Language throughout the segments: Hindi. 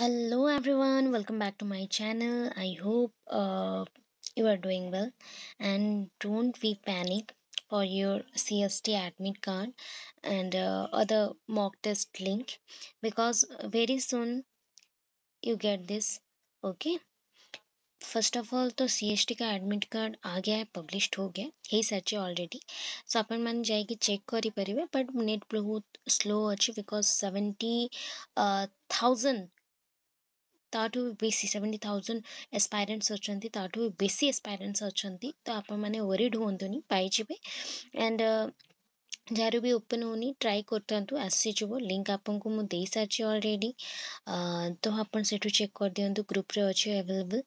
Hello everyone welcome back to my channel I hope you are doing well and don't we panic for your CST admit card and other mock test link because very soon you get this okay first of all तो सीएसटी का एडमिट कार्ड आ गया है पब्लिश हो गया ही सच ऑलरेडी सो आप मैंने जाइए चेक करें बट नेट बहुत स्लो अच्छे बिकज सेवेन्टी थाउजेंड ताठू बेसी सेवेन्टी थाउजेंड एसपायरेन्ट्स अच्छा ताठू भी बेसी एसपायरेन्ट्स अच्छा तो आपने वरीड हूँ पाई एंड जार भी ओपन होनी ट्राए करता आसीज लिंक आपको मुझे सारी अलरेडी तो आपठू चेक कर दिंतु ग्रुप्रे अच्छे अवेलेबल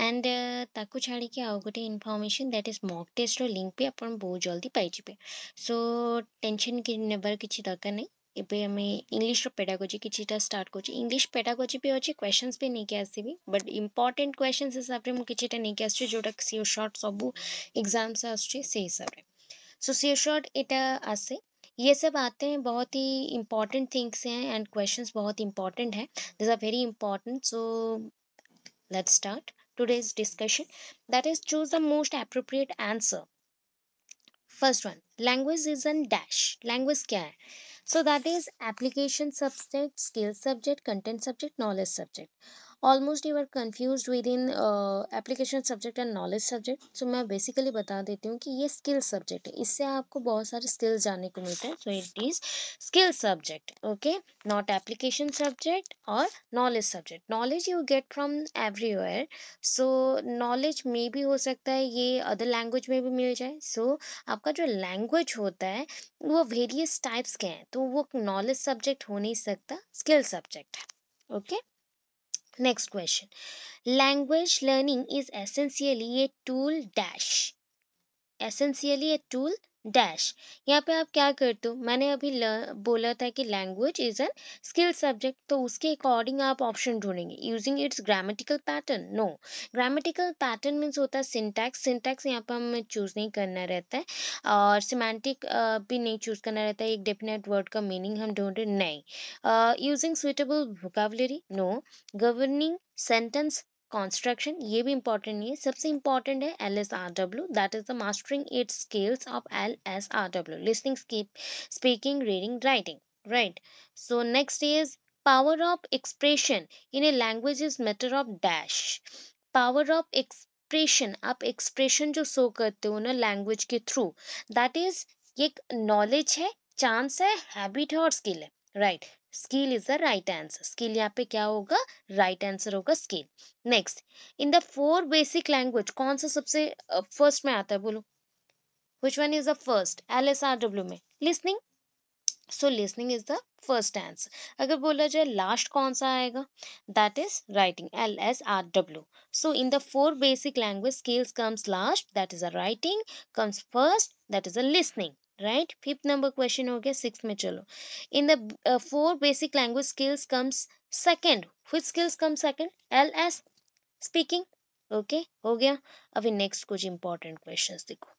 एंड ताकू छाड़ी आउ गोटे information that is mock tester link भी आप बहुत जल्दी पाइबे सो टेनसन नेबार किसी दरकार नहीं एम इंग्लीश पेडागोजी कि स्टार्ट कर इंग्लीश पेडागोजी भी अच्छे क्वेश्चन भी नहीं आसवि बट इम्पोर्टां क्वेश्चन हिसाब से मुझे नहीं आस सर्ट सब एक्जाम से आसाब से सो सीओ सर्ट यहाँ आसे ये सब आते हैं बहुत ही इम्पोर्टेंट थिंग्स हैं एंड क्वेश्चंस बहुत इम्पोर्टेंट हैं this are very important so let's start today's discussion that is choose the most appropriate answer first one language is an dash language क्या है So that is application subject, skill subject, content subject, knowledge subject. Almost you are confuse with in application subject and knowledge subject so मैं बेसिकली बता देती हूँ कि ये स्किल सब्जेक्ट है इससे आपको बहुत सारे स्किल्स जानने को मिलते हैं so it is skill subject okay not application subject और knowledge subject knowledge you get from everywhere so knowledge में भी हो सकता है ये अदर लैंग्वेज में भी मिल जाए सो so, आपका जो लैंग्वेज होता है वो वेरियस टाइप्स के हैं तो वो नॉलेज सब्जेक्ट हो नहीं सकता स्किल सब्जेक्ट है okay okay? Next question. Language learning is essentially a tool dash. Essentially a tool dash यहाँ पे आप क्या करते हो मैंने अभी बोला था कि language is an skill subject तो उसके अकॉर्डिंग आप ऑप्शन ढूंढेंगे using its grammatical pattern no grammatical pattern means होता है सिंटैक्स सिंटैक्स यहाँ पर हमें चूज़ नहीं करना रहता है और सिमेंटिक भी नहीं चूज़ करना रहता है एक डेफिनेट वर्ड का मीनिंग हम ढूंढ नहीं using suitable vocabulary no governing sentence construction ये भी इम्पॉर्टेंट नहीं है सबसे इंपॉर्टेंट है L S R W that is the mastering it skills of L S R W listening speaking reading writing right so next is power of expression in a language is matter of dash power of expression आप एक्सप्रेशन जो शो करते हो ना लैंग्वेज के थ्रू दैट इज एक नॉलेज है चांस है हैबिट है और स्किल है right skill is the right answer skill यहाँ पे क्या होगा राइट आंसर होगा skill next in the four basic language कौन सा सबसे फर्स्ट uh, में आता है बोलो which one is the first L S R W में listening so listening is the first answer अगर बोला जाए लास्ट कौन सा आएगा that is writing L S R W so in the four basic language skills comes last that is a writing comes first that is a listening right fifth number question हो गया सिक्स में चलो in the four basic language skills comes second which skills come second L S speaking okay हो गया अभी नेक्स्ट कुछ इंपॉर्टेंट क्वेश्चन देखो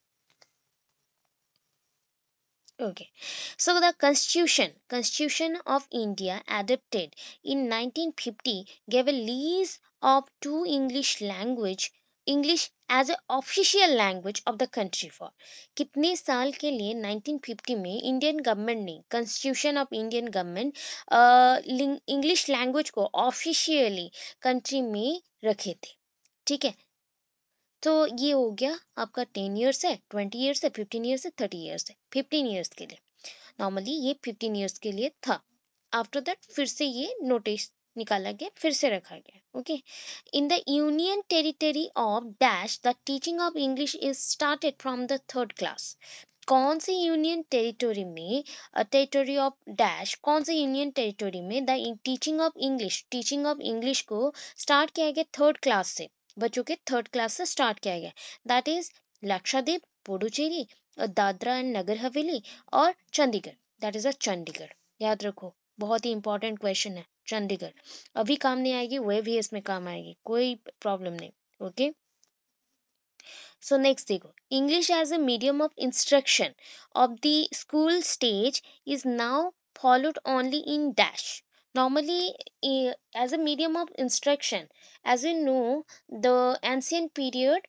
so the constitution constitution of India adapted in nineteen fifty gave a lease of to English language English as A official language of the country for कितने साल के लिए 1950 में इंडियन गवर्नमेंट ने constitution of Indian government English language को ऑफिशियली कंट्री में रखे थे ठीक है तो ये हो गया आपका टेन ईयर्स है ट्वेंटी ईयर्स है फिफ्टीन ईयर्स है थर्टी ईयर्स है फिफ्टीन ईयर्स के लिए नॉर्मली ये फिफ्टीन ईयर्स के लिए था आफ्टर दैट फिर से ये नोटिस निकाला गया फिर से रखा गया okay in the union territory of dash the teaching of English is started from the third class कौन सी यूनियन टेरिटोरी में टेरिटोरी ऑफ डैश कौन से यूनियन टेरिटोरी में the teaching of English teaching of English को स्टार्ट किया गया थर्ड क्लास से बच्चों के थर्ड क्लास से स्टार्ट किया गया that is Lakshadweep Puducherry Dadra and Nagar Haveli और Chandigarh that is a Chandigarh याद रखो बहुत ही इंपॉर्टेंट क्वेश्चन है चंडीगढ़ अभी काम नहीं आएगी वह भी इसमें काम आएगी कोई प्रॉब्लम नहीं ओके सो नेक्स्ट देखो English as a medium of instruction of the school stage is now followed only in dash normally eh, as a medium of instruction as you know the ancient period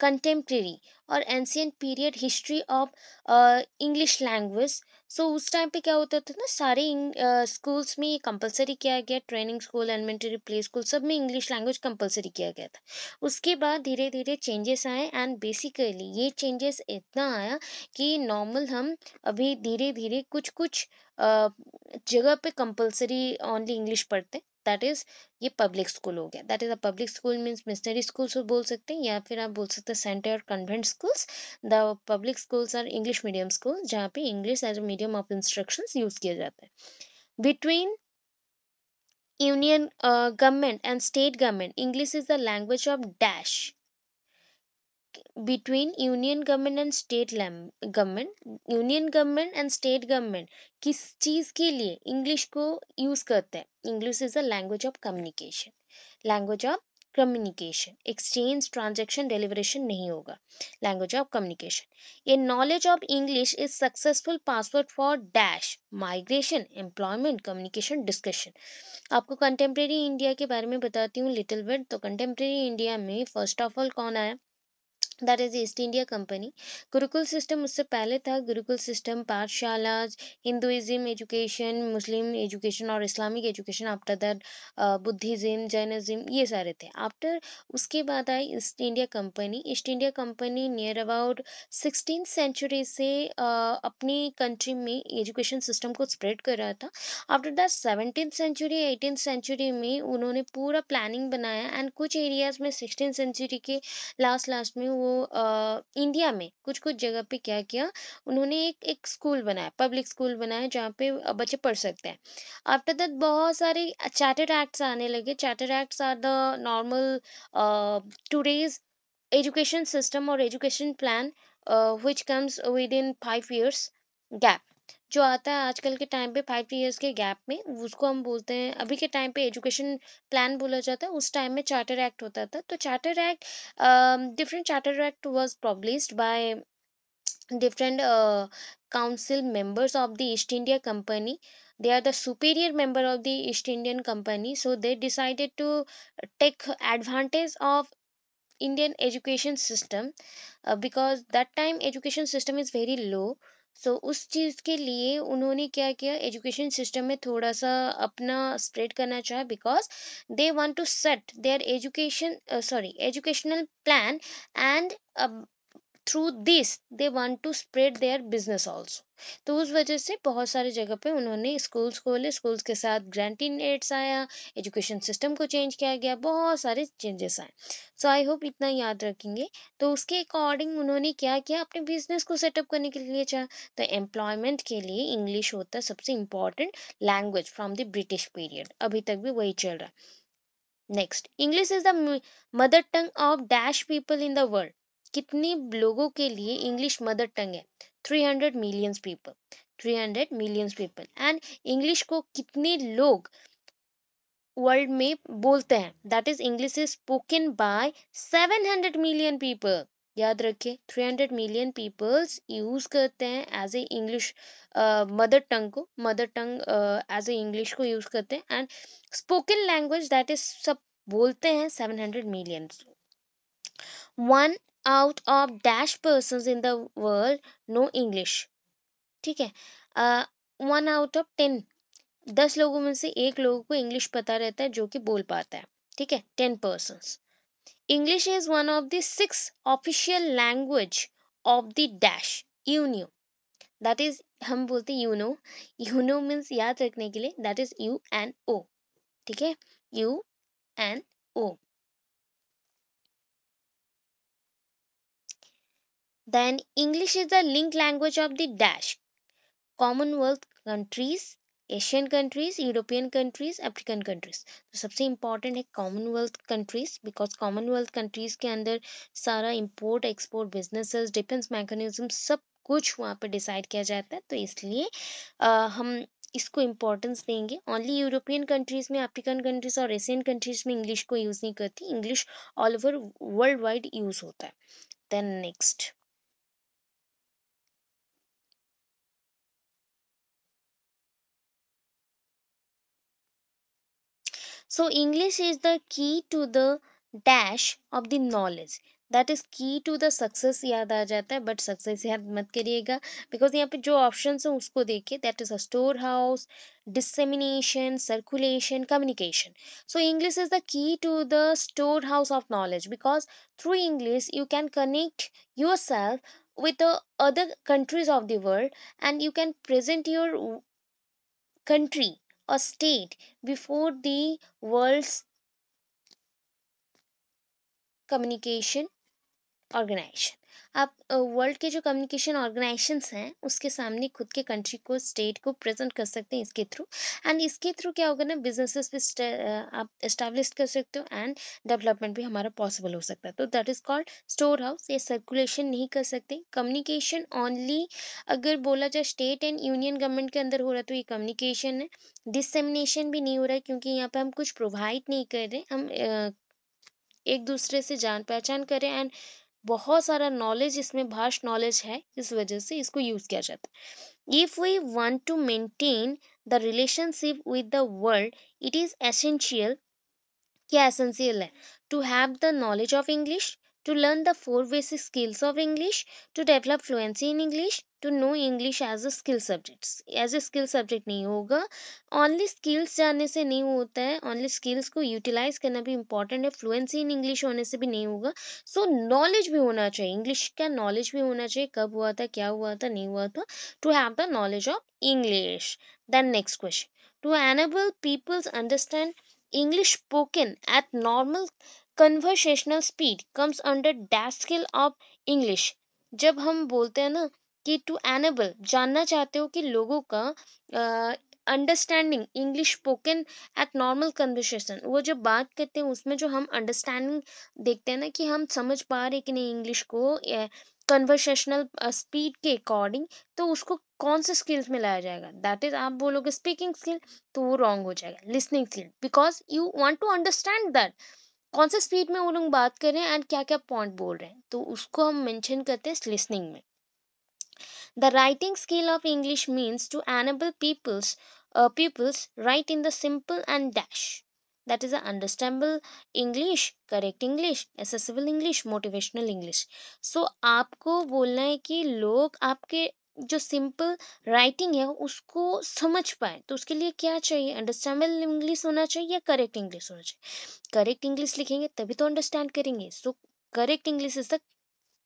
contemporary और ancient period history of English language so उस टाइम पे क्या होता था ना सारे स्कूल्स uh, में ये कंपलसरी किया गया training school elementary play school सब में इंग्लिश लैंग्वेज कंपलसरी किया गया था उसके बाद धीरे धीरे चेंजेस आए एंड बेसिकली ये चेंजेस इतना आया कि नॉर्मल हम अभी धीरे धीरे कुछ कुछ uh, जगह पे कंपलसरी ओनली इंग्लिश पढ़ते दैट इज़ ये पब्लिक स्कूल हो गया that is a public school means missionary schools बोल सकते हैं या फिर आप बोल सकते हैं सेंटर और convent schools the public schools are English medium school जहाँ पे English as a medium of instruction use किया जाता है between union government and state government English is the language of dash between union government and state government union government and state government किस चीज़ के लिए इंग्लिश को यूज़ करते हैं English is a language of communication language of communication exchange transaction deliberation नहीं होगा language of communication a knowledge of English is successful password for dash migration employment communication discussion आपको कंटेम्प्रेरी इंडिया के बारे में बताती हूँ लिटिल बिट तो कंटेम्प्रेरी इंडिया में फर्स्ट ऑफ ऑल कौन आया that is East India Company gurukul system उससे पहले था गुरुकुल सिस्टम पाठशाला हिंदुज़म एजुकेशन मुस्लिम एजुकेशन और Islamic education after that Buddhism Jainism ये सारे थे आफ्टर उसके बाद आई East India company east India Company near about sixteen century से uh, अपनी कंट्री में एजुकेशन सिस्टम को स्प्रेड कर रहा था after that seventeen century eighteen century में उन्होंने पूरा प्लानिंग बनाया एंड कुछ एरियाज़ में सिक्सटीन सेंचुरी के लास्ट लास्ट में वो आ, इंडिया में कुछ कुछ जगह पे क्या किया उन्होंने एक एक स्कूल बनाया पब्लिक स्कूल बनाया जहाँ पे बच्चे पढ़ सकते हैं आफ्टर दैट बहुत सारे चार्टर्ड एक्ट्स आने लगे chartered acts are the normal today's education system और education plan which comes within five years gap जो आता है आजकल के टाइम पे फाइव इयर्स के गैप में उसको हम बोलते हैं अभी के टाइम पे एजुकेशन प्लान बोला जाता है उस टाइम में चार्टर एक्ट होता था तो charter act different charter act was published by different council members of the East India Company they are the superior member of the East Indian Company so they decided to take advantage of Indian education system because that time education system is very low so तो उस चीज़ के लिए उन्होंने क्या किया एजुकेशन सिस्टम में थोड़ा सा अपना स्प्रेड करना चाहा because they want to set their education sorry educational plan and through this they want to spread their business also तो उस वजह से बहुत सारे जगह पे उन्होंने स्कूल्स खोले स्कूल्स के साथ ग्रांटिन एड्स आया एजुकेशन सिस्टम को चेंज किया गया बहुत सारे चेंजेस आए सो आई होप इतना याद रखेंगे तो उसके अकॉर्डिंग उन्होंने क्या किया अपने बिजनेस को सेटअप करने के लिए चाह तो एम्प्लॉयमेंट के लिए इंग्लिश होता सबसे important language from the British period अभी तक भी वही चल रहा है next English is the mother tongue of dash people in the world कितने लोगों के लिए इंग्लिश मदर टंग है three hundred millions people three hundred millions people and English को कितने लोग वर्ल्ड में बोलते हैं that is English is spoken by seven hundred million people याद रखिए three hundred million peoples use करते हैं as a English mother tongue को mother tongue as a English को यूज़ करते हैं and spoken language that is सब बोलते हैं seven hundred million one out of dash person in the world know English ठीक है वन आउट ऑफ टेन दस लोगों में से एक लोगों को इंग्लिश पता रहता है जो कि बोल पाता है ठीक है ten person English is one of the six official language of the dash UNO that is हम बोलते हैं यूनो यूनो मीन्स याद रखने के लिए that is U N O ठीक है U N O Then English is the link language of the dash Commonwealth countries, Asian countries European countries African countries तो सबसे इंपॉर्टेंट है Commonwealth countries because Commonwealth countries के अंदर सारा import export businesses defence mechanism सब कुछ वहाँ पर डिसाइड किया जाता है तो इसलिए आ, हम इसको इम्पोर्टेंस देंगे ओनली यूरोपियन कंट्रीज़ में अफ्रीकन कंट्रीज़ और एशियन कंट्रीज़ में इंग्लिश को यूज़ नहीं करती English all over world wide use होता है then next So English is the key to the dash of the knowledge. That is key to the success याद आ जाता है but success याद मत करिएगा because यहाँ पे जो options हैं usko देखिए that is a storehouse, dissemination, circulation, communication. So English is the key to the storehouse of knowledge because through English you can connect yourself with the other countries of the world and you can present your country or state before the world's communication organization आप वर्ल्ड के जो कम्युनिकेशन ऑर्गेनाइजेशंस हैं उसके सामने खुद के कंट्री को स्टेट को प्रेजेंट कर सकते हैं इसके थ्रू एंड इसके थ्रू क्या होगा ना बिजनेसेस भी आप इस्टेब्लिश कर सकते हो एंड डेवलपमेंट भी हमारा पॉसिबल हो सकता है तो that is called store house ये सर्कुलेशन नहीं कर सकते कम्युनिकेशन ओनली अगर बोला जाए स्टेट एंड यूनियन गवर्नमेंट के अंदर हो रहा है तो ये कम्युनिकेशन है डिसमिनेशन भी नहीं हो रहा है क्योंकि यहाँ पे हम कुछ प्रोवाइड नहीं कर रहे हम एक दूसरे से जान पहचान करें एंड बहुत सारा नॉलेज इसमें भाष नॉलेज है इस वजह से इसको यूज़ किया जाता है if we want to maintain the relationship with the world it is essential क्या एसेंशियल है to have the knowledge of English to learn the four basic skills of English, to develop fluency in English, to know English as a skill subject. As a skill subject नहीं होगा only skills जानने से नहीं होता है only skills को utilize करना भी important है fluency in English होने से भी नहीं होगा so knowledge भी होना चाहिए English का knowledge भी होना चाहिए कब हुआ था क्या हुआ था नहीं हुआ था to have the knowledge of English. Then next question to enable people's understand English spoken at normal conversational speed comes under dash skill of English जब हम बोलते हैं ना कि टू एनेबल जानना चाहते हो कि लोगों का understanding English spoken at normal conversation वो जब बात करते हैं उसमें जो हम अंडरस्टैंडिंग देखते हैं ना कि हम समझ पा रहे कि नहीं इंग्लिश को कन्वर्सेशनल स्पीड के अकॉर्डिंग तो उसको कौन से स्किल्स में लाया जाएगा दैट इज आप बोलोगे स्पीकिंग स्किल तो वो रॉन्ग हो जाएगा listening skill because you want to understand that कौन से स्पीड में वो लोग बात कर रहे हैं एंड क्या क्या पॉइंट बोल रहे हैं तो उसको हम मेंशन करते हैं लिसनिंग में the writing skill of English means to enable peoples peoples write in the simple and dash that is a understandable english correct english accessible english motivational english so आपको बोलना है कि लोग आपके जो सिंपल राइटिंग है उसको समझ पाए तो उसके लिए क्या चाहिए अंडरस्टैंडेबल इंग्लिश होना चाहिए या करेक्ट इंग्लिश होना चाहिए करेक्ट इंग्लिश लिखेंगे तभी तो अंडरस्टैंड करेंगे so correct English is the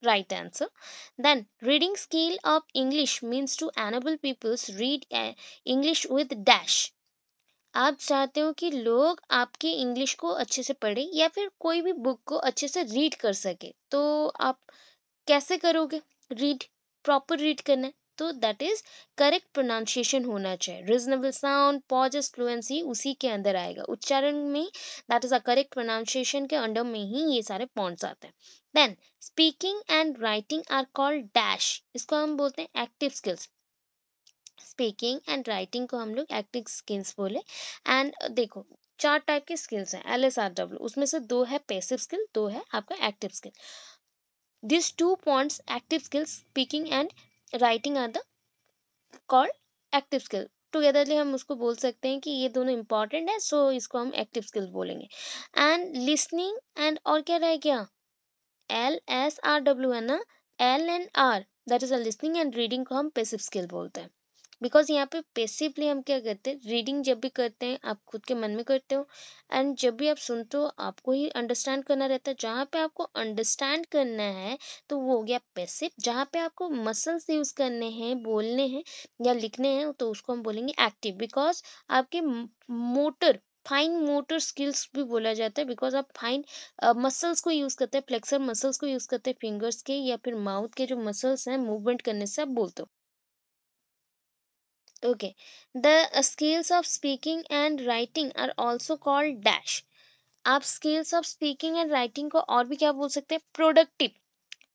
right answer then reading skill of English means to enable peoples read English with dash आप चाहते हो कि लोग आपकी इंग्लिश को अच्छे से पढ़े या फिर कोई भी बुक को अच्छे से रीड कर सके तो आप कैसे करोगे रीड प्रॉपर रीड करना है तो दैट इज करेक्ट प्रोनाउंसिएशन होना चाहिए रिजनेबल साउंड पॉजेस फ्लुएंसी उसी के अंदर आएगा उच्चारण में that is a correct pronunciation के अंडर में ही ये सारे पॉइंट्स आते हैं then speaking and writing are called dash इसको हम बोलते हैं active skills speaking and writing को हम लोग एक्टिव स्किल्स बोले एंड देखो चार टाइप के स्किल्स हैं एल एस आर डब्ल्यू उसमें से दो है पैसिव स्किल दो है आपका active skill These two points, active skills, speaking and writing are the called active skill. Togetherly हम उसको बोल सकते हैं कि ये दोनों इंपॉर्टेंट है सो इसको हम एक्टिव स्किल बोलेंगे एंड लिसनिंग एंड और क्या रह गया एल एस आर डब्ल्यू है ना L and R that is a listening and reading को हम पेसिव स्किल बोलते हैं बिकॉज यहाँ पे पेसिवली हम क्या करते हैं रीडिंग जब भी करते हैं आप खुद के मन में करते हो एंड जब भी आप सुनते हो आपको ही अंडरस्टैंड करना रहता है जहाँ पे आपको अंडरस्टैंड करना है तो वो हो गया पेसिव जहाँ पे आपको मसल्स यूज़ करने हैं बोलने हैं या लिखने हैं तो उसको हम बोलेंगे एक्टिव बिकॉज आपके मोटर फाइन मोटर स्किल्स भी बोला जाता है बिकॉज आप फाइन मसल्स को यूज़ करते हैं फ्लेक्सर मसल्स को यूज़ करते हैं फिंगर्स के या फिर माउथ के जो मसल्स हैं मूवमेंट करने से आप बोलते हो okay the uh, skills of speaking and writing are also called dash आप skills of speaking and writing को और भी क्या बोल सकते हैं प्रोडक्टिव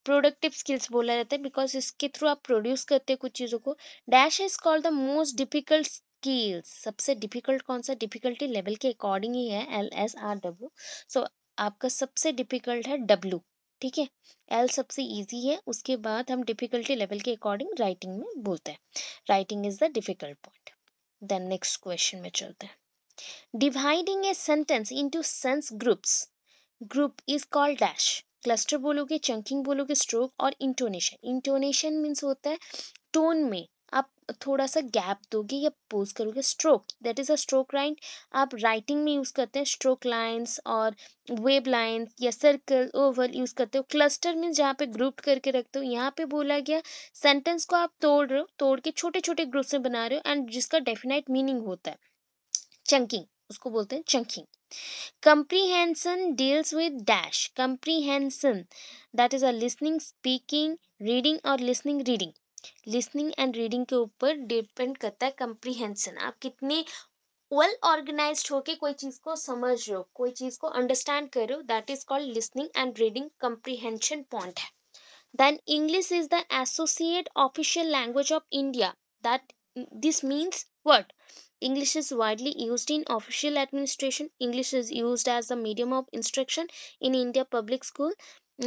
प्रोडक्टिव स्किल्स बोला जाता है बिकॉज इसके थ्रू आप प्रोड्यूस करते हैं कुछ चीज़ों को dash is called the most difficult skills सबसे डिफिकल्ट कौन सा डिफिकल्टी लेवल के अकॉर्डिंग ही है L S R W so आपका सबसे डिफिकल्ट है डब्ल्यू ठीक है एल सबसे इजी है उसके बाद हम डिफिकल्टी लेवल के अकॉर्डिंग राइटिंग में बोलते हैं writing is the difficult point then next question में चलते हैं dividing a sentence into sense groups group is called dash cluster बोलोगे चंकिंग बोलोगे स्ट्रोक और इंटोनेशन इंटोनेशन मीन्स होता है टोन में आप थोड़ा सा गैप दोगे या पोज करोगे stroke that is a stroke line आप राइटिंग में यूज़ करते हैं स्ट्रोक लाइंस और वेब लाइंस या सर्कल ओवल यूज़ करते हो क्लस्टर में जहाँ पे ग्रुप करके रखते हो यहाँ पे बोला गया सेंटेंस को आप तोड़ रहे हो तोड़ के छोटे छोटे ग्रुप्स में बना रहे हो एंड जिसका डेफिनाइट मीनिंग होता है चंकिंग उसको बोलते हैं chunking comprehension deals with dash comprehension that is a listening speaking reading और listening reading listening and reading के ऊपर डिपेंड करता है कंप्रीहेंशन आप कितने वेल ऑर्गेनाइज होकर कोई चीज़ को समझ रहे हो कोई चीज़ को अंडरस्टैंड कर रहे हो that is called listening and reading comprehension point है then English is the associate official language of India that this means what english is widely used in official administration english is used as the medium of instruction in india public school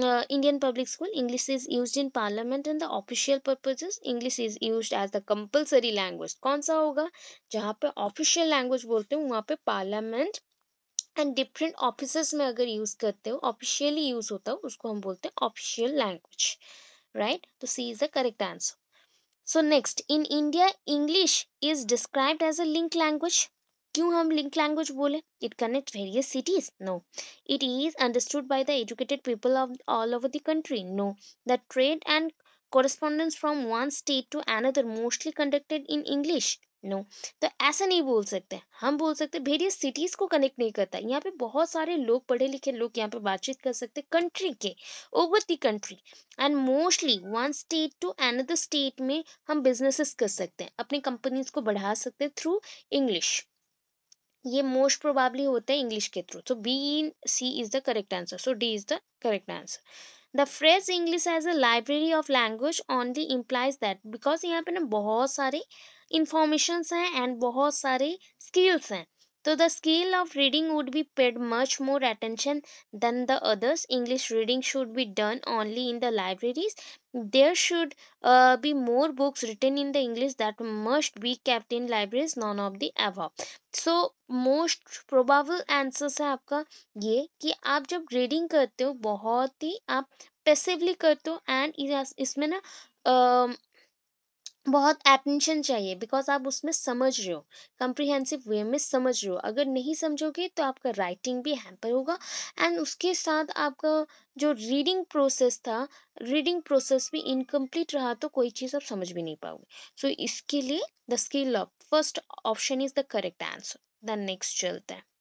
uh, Indian public school, English is used in parliament and the official purposes. English is used as the compulsory language. कौन सा होगा जहाँ पे official language बोलते हैं वहाँ पे parliament and different offices में अगर use करते हो officially use होता हो उसको हम बोलते हैं official language. Right? तो C is the correct answer. So next, in India, English is described as a link language. क्यों हम लिंक लैंग्वेज बोले it connect various cities no it is understood by the educated people of all over the country no the trade and correspondence from one state to another mostly conducted in English no तो ऐसा नहीं बोल सकते हम बोल सकते वेरियस सिटीज़ को कनेक्ट नहीं करता यहाँ पे बहुत सारे लोग पढ़े लिखे लोग यहाँ पे बातचीत कर सकते कंट्री के over the country and mostly one state to another state में हम बिजनेसेस कर सकते हैं अपनी कंपनीज को बढ़ा सकते थ्रू इंग्लिश ये मोस्ट प्रोबेबली होते हैं इंग्लिश के through so B in C is the correct answer so D is the correct answer the phrase English as a library of language only implies that because यहाँ पे ना बहुत सारे इंफॉर्मेशंस हैं एंड बहुत सारे स्किल्स हैं तो the skill of reading would be paid much more attention than the others English reading should be done only in the libraries there should be more books written in the English that must be kept in libraries none of the above so most probable answers है आपका ये कि आप जब रीडिंग करते हो बहुत ही आप पेसिवली करते हो एंड इसमें ना um, बहुत अटेंशन चाहिए बिकॉज आप उसमें समझ रहे हो कम्प्रीहेंसिव वे में समझ रहे हो अगर नहीं समझोगे तो आपका राइटिंग भी हैम्पर होगा एंड उसके साथ आपका जो रीडिंग प्रोसेस था रीडिंग प्रोसेस भी इनकम्प्लीट रहा तो कोई चीज़ आप समझ भी नहीं पाओगे सो so, इसके लिए the skill of first option is the correct answer the next चलता है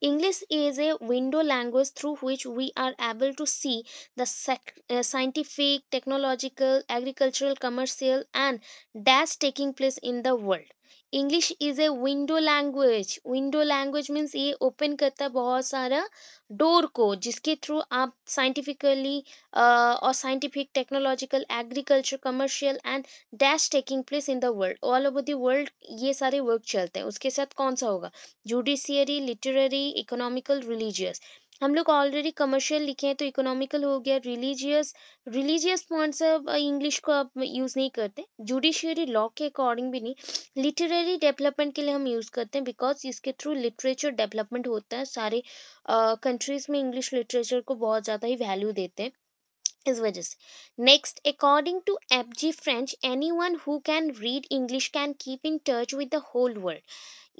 English is a window language through which we are able to see the uh, scientific, technological, agricultural, commercial, and dash taking place in the world. English is a window language window language means ये ओपन करता है बहुत सारा डोर को जिसके थ्रू आप साइंटिफिकली और scientific technological agriculture commercial and dash taking place in the world all over the world ये सारे वर्क चलते हैं उसके साथ कौन सा होगा जुडिशियरी लिटरेरी इकोनॉमिकल रिलीजियस हम लोग ऑलरेडी कमर्शियल लिखे हैं तो इकोनॉमिकल हो गया रिलीजियस रिलीजियस पॉइंट्स अब इंग्लिश को आप यूज़ नहीं करते जुडिशियरी लॉ के अकॉर्डिंग भी नहीं लिटरेरी डेवलपमेंट के लिए हम यूज़ करते हैं बिकॉज इसके थ्रू लिटरेचर डेवलपमेंट होता है सारे कंट्रीज़ uh, में इंग्लिश लिटरेचर को बहुत ज़्यादा ही वैल्यू देते हैं इस वजह से next according to F G French anyone who can read English can keep in touch with the whole world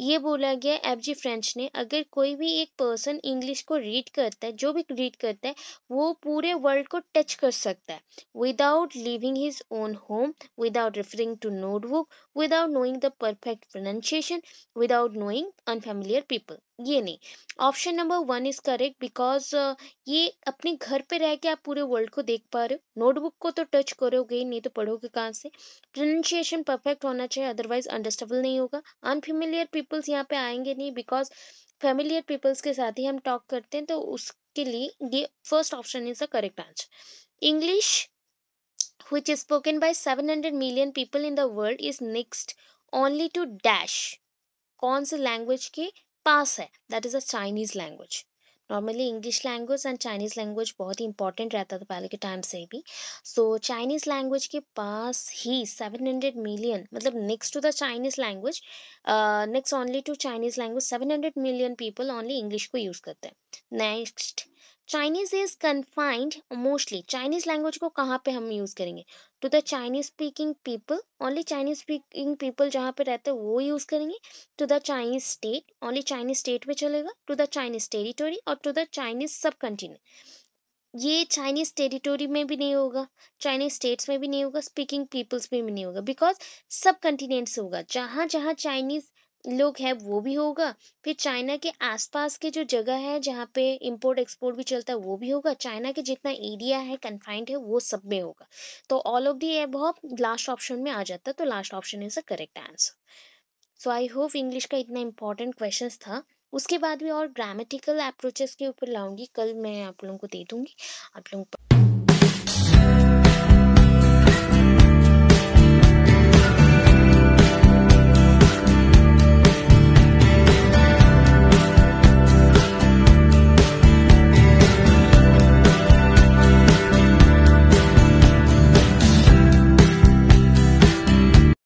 ये बोला गया एफ जी फ्रेंच ने अगर कोई भी एक पर्सन इंग्लिश को रीड करता है जो भी रीड करता है वो पूरे वर्ल्ड को टच कर सकता है without living his own home without referring to notebook without knowing the perfect pronunciation without knowing unfamiliar people ये नहीं option number one is correct because ये अपने घर पे रह के आप पूरे वर्ल्ड को देख पा रहे हो नोटबुक को तो टच करोगे ही नहीं तो पढ़ोगे कहाँ से प्रोनाउंसिएशन परफेक्ट होना चाहिए अदरवाइज अंडरस्टेबल नहीं होगा अनफेमिलियर पीपल्स यहाँ पे आएंगे नहीं बिकॉज फेमिलियर पीपल्स के साथ ही हम टॉक करते हैं तो उसके लिए ये first option is the correct answer English is spoken by seven hundred million people in the world is next only to dash कौन से लैंग्वेज के पास है that is a Chinese language normally English language and Chinese language बहुत ही इंपॉर्टेंट रहता था पहले के टाइम से भी सो चाइनीज़ लैंग्वेज के पास ही सेवन हंड्रेड मिलियन मतलब next to the Chinese language next only to Chinese language seven hundred million people only English को यूज़ करते हैं next Chinese is confined mostly Chinese language को कहाँ पे हम यूज़ करेंगे to the Chinese speaking people only Chinese speaking people जहाँ पे रहते हैं वो यूज़ करेंगे to the Chinese state only Chinese state में चलेगा टू द चाइनीज टेरिटोरी और to the Chinese subcontinent ये चाइनीज टेरिटोरी में भी नहीं होगा चाइनीज स्टेट्स में भी नहीं होगा स्पीकिंग पीपल्स में भी नहीं होगा बिकॉज सब कंटिनेंट होगा जहाँ जहाँ चाइनीज़ लोग हैं वो भी होगा फिर चाइना के आसपास के जो जगह है जहाँ पे इंपोर्ट एक्सपोर्ट भी चलता है वो भी होगा चाइना के जितना एरिया है कन्फाइंड है वो सब में होगा तो all of the above last option में आ जाता है तो last option is a correct answer so I hope English का इतना इम्पोर्टेंट क्वेश्चन था उसके बाद भी और ग्रामेटिकल अप्रोचेस के ऊपर लाऊंगी कल मैं आप लोगों को दे दूंगी आप लोग